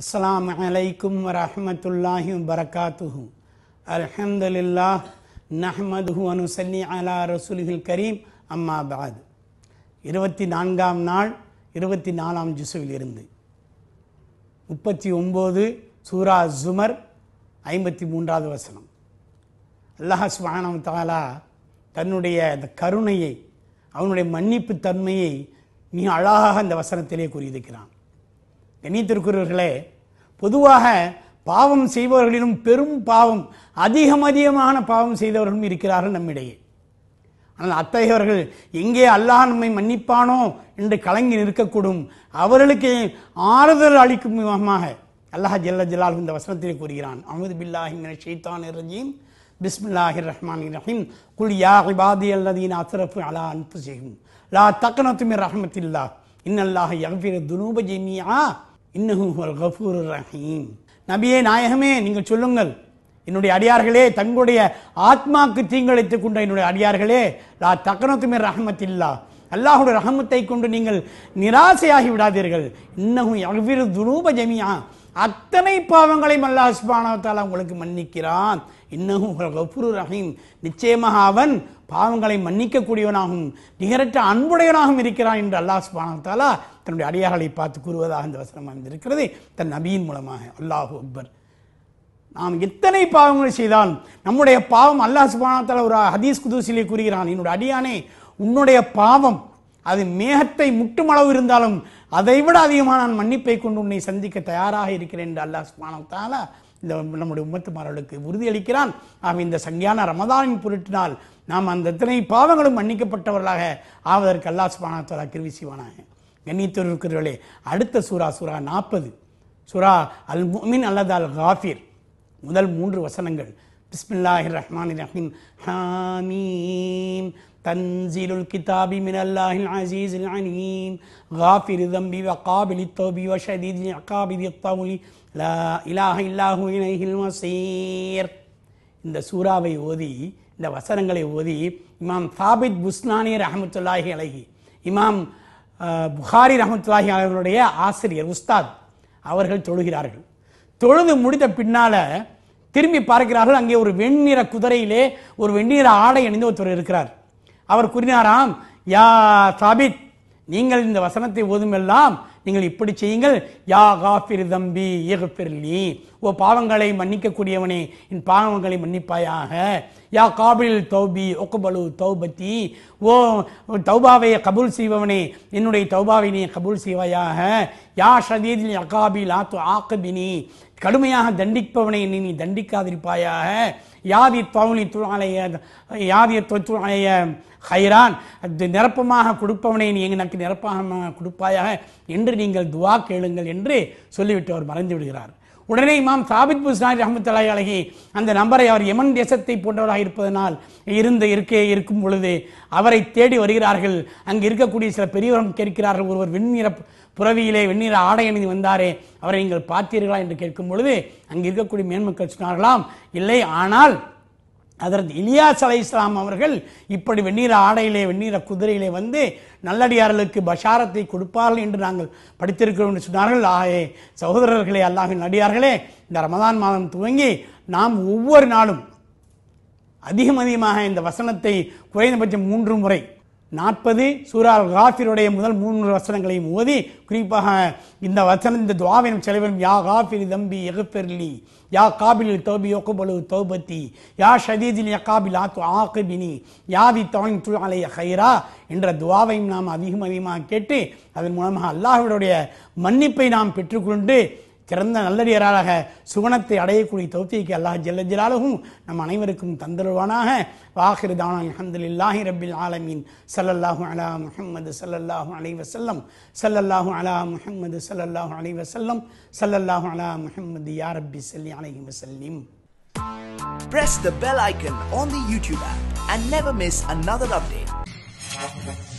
அஸ்லாம் அலைக்கும் வரமத்துல்லாஹி வரகாத்துஹூ அல்ஹம்துலில்லா நஹமதுஹு அனுசல்லி அலா ரசூல்ஹில் கரீம் அம்மா பாத் இருபத்தி நான்காம் நாள் இருபத்தி நாலாம் ஜிசுவில் இருந்து முப்பத்தி ஒம்பது சூரா ஜுமர் ஐம்பத்தி மூன்றாவது வசனம் அல்லாஹ் சுபானம் தாலா தன்னுடைய அந்த கருணையை அவனுடைய மன்னிப்பு தன்மையை மிக அழகாக அந்த வசனத்திலே கூறியிருக்கிறான் கண்ணியத்திற்குரியவர்களே பொதுவாக பாவம் செய்பவர்களிலும் பெரும் பாவம் அதிகம் அதிகமான பாவம் செய்தவர்களும் இருக்கிறார்கள் நம்மிடையே ஆனால் அத்தகையவர்கள் எங்கே அல்லாஹ் நம்மை மன்னிப்பானோ என்று கலங்கி நிற்கக்கூடும் அவர்களுக்கு ஆறுதல் அளிக்கும் விதமாக அல்லாஹ் ஜல்ல ஜலால் இந்த வசனத்தில் கூறுகிறான் அமது பில்லாஹி ஷெய்தான் ரஜீம் பிஸ்மில்லாஹிர் ரஹ்மான் ரஹீம் குல் யா ஹிபாதி அல்லதீன் அசரஃபு அலா அன்பு செய்யும் லா தக்கனத்துமி ரஹமத்தில்லா இன்னல்லாஹ் யஃபிர் துனூப ஜெமியா இன்னஹுவல் ரஹீம் நபியே நாயகமே நீங்கள் சொல்லுங்கள் என்னுடைய அடியார்களே தங்களுடைய ஆத்மாக்கு தீங்களைத்துக் கொண்ட என்னுடைய அடியார்களே லா தக்கனத்துமே ரஹமத் இல்லா அல்லாஹுடைய ரஹமத்தை கொண்டு நீங்கள் நிராசையாகி விடாதீர்கள் இன்னகும் எவ்விரு துரூப ஜமியா அத்தனை பாவங்களையும் அல்லாஹ் சுபானவத்தால் உங்களுக்கு மன்னிக்கிறான் இன்னகும் ரஹீம் நிச்சயமாக அவன் பாவங்களை மன்னிக்கக்கூடியவனாகவும் நிகரற்ற அன்புடையவனாகவும் இருக்கிறான் என்று அல்லாஹ் சுபானத்தாலா தன்னுடைய அடியார்களை பார்த்து கூறுவதாக இந்த வசனம் அமைந்திருக்கிறது தன் நபியின் மூலமாக அல்லாஹு அக்பர் நாம் எத்தனை பாவங்கள் செய்தால் நம்முடைய பாவம் அல்லாஹ் சுபானத்தால் ஒரு ஹதீஸ் குதூசிலே கூறுகிறான் என்னுடைய அடியானே உன்னுடைய பாவம் அது மேகத்தை முட்டும் அளவு இருந்தாலும் அதைவிட அதிகமாக நான் மன்னிப்பை கொண்டு உன்னை சந்திக்க தயாராக இருக்கிறேன் என்று அல்லாஹ் சுபானத்தாலா இந்த நம்முடைய உம்மத்துமார்களுக்கு உறுதியளிக்கிறான் ஆம் இந்த சங்கியான ரமதானின் பொருட்டினால் நாம் அந்த இத்தனை பாவங்களும் மன்னிக்கப்பட்டவர்களாக ஆவதற்கு அல்லாஹ் சுபானத்தலா கிருவி சிவானாக கண்ணியத்தொருக்கிறவர்களே அடுத்த சூரா சூரா நாற்பது சுரா அல் முமின் அல்லது அல் ஹாஃபிர் முதல் மூன்று வசனங்கள் பிஸ்மில்லாஹிர் ரஹ்மான் ரஹீம் ஹாமீ تنزيل الكتاب من الله العزيز العليم غافر الذنب وقابل التوب وشديد العقاب ذي الطول لا إله إلا هو إليه المصير இந்த சூறாவை ஓதி இந்த வசனங்களை ஓதி இமாம் சாபித் புஸ்னானி ரஹமத்துல்லாஹி அலஹி இமாம் புகாரி ரஹமத்துல்லாஹி அவர்களுடைய ஆசிரியர் உஸ்தாத் அவர்கள் தொழுகிறார்கள் தொழுது முடித்த பின்னால் திரும்பி பார்க்கிறார்கள் அங்கே ஒரு வெண்ணிற குதிரையிலே ஒரு வெண்ணிற ஆடை அணிந்து ஒருத்தர் இருக்கிறார் அவர் கூறினாராம் யா சாபித் நீங்கள் இந்த வசனத்தை எல்லாம் நீங்கள் இப்படி செய்யுங்கள் யா காஃபிர் தம்பி ஏகப்பிர்லி ஓ பாவங்களை மன்னிக்கக்கூடியவனே என் பாவங்களை மன்னிப்பாயாக யா காபில் தௌபி ஒக்குபலு தௌபத்தி ஓ தௌபாவை கபூல் செய்வனே என்னுடைய தௌபாவை நீ கபூல் செய்வாயாக யா ஷதீதில் அகாபி லாத்து ஆக்கபினி கடுமையாக தண்டிப்பவனை நீ நீ தண்டிக்காதிருப்பாயாக யாதி தவுனி துணாலய யாதிய தொற்றுடைய ஹைரான் நிரப்பமாக கொடுப்பவனை நீ எனக்கு நிரப்பமாக கொடுப்பாயாக என்று நீங்கள் துவா கேளுங்கள் என்று சொல்லிவிட்டு அவர் மறைந்து விடுகிறார் உடனே இமாம் சாபித் அஹமத் அஹமத்துல்லாய் அழகி அந்த நம்பரை அவர் எமன் தேசத்தை போன்றவராக இருப்பதனால் இருந்த இருக்க இருக்கும் பொழுது அவரை தேடி வருகிறார்கள் அங்கு இருக்கக்கூடிய சில பெரியவரும் கேட்கிறார்கள் ஒருவர் விண்ணிற புறவியிலே வெண்ணிற ஆடை அணிந்து வந்தாரே அவரை நீங்கள் பார்த்தீர்களா என்று கேட்கும் பொழுது அங்கே இருக்கக்கூடிய மேன்மக்கள் சொன்னார்களாம் இல்லை ஆனால் அதற்கு இலியாஸ் அலை இஸ்லாம் அவர்கள் இப்படி வெண்ணிற ஆடையிலே வெண்ணிற குதிரையிலே வந்து நல்லடியார்களுக்கு பஷாரத்தை கொடுப்பார்கள் என்று நாங்கள் படித்திருக்கிறோம் என்று சொன்னார்கள் ஆகே சகோதரர்களே அல்லாஹின் அடியார்களே இந்த ரமதான் மாதம் துவங்கி நாம் ஒவ்வொரு நாளும் அதிகம் அதிகமாக இந்த வசனத்தை குறைந்தபட்சம் மூன்று முறை நாற்பது சூரால் காஃபினுடைய முதல் மூன்று வசனங்களையும் ஓதி குறிப்பாக இந்த வசனம் இந்த துவாவினம் செலவிலும் யா காஃபிரி தம்பி எகப்பெர்லி யா காபிலில் தோபி ஒக்குபலு தௌபத்தி யா ஷதீதில் யக்காபில் ஆத்து ஆக்குபினி யாதி தவன் து அலைய ஹைரா என்ற துவாவையும் நாம் அதிகம் அதிகமாக கேட்டு அதன் மூலமாக அல்லாஹுடைய மன்னிப்பை நாம் பெற்றுக்கொண்டு சிறந்த நல்லடியராக சுகணத்தை அடையக்கூடிய தௌத்திக்கு அல்லாஹ் ஜல்லஜலாலகும் நம் அனைவருக்கும் தந்தருவானாக வாஹிர் தானா இல்லாஹி ரபில் ஆலமீன் சல்லல்லாஹு அலா முஹம்மது சல்லல்லாஹு அலை வசல்லம் சல்லல்லாஹு அலா முஹம்மது சல்லல்லாஹு அலை வசல்லம் சல்லல்லாஹு அலா முஹம்மது யா ரப்பி சல்லி அலைஹி வசல்லிம் Press the bell icon on the YouTube app and never miss another update.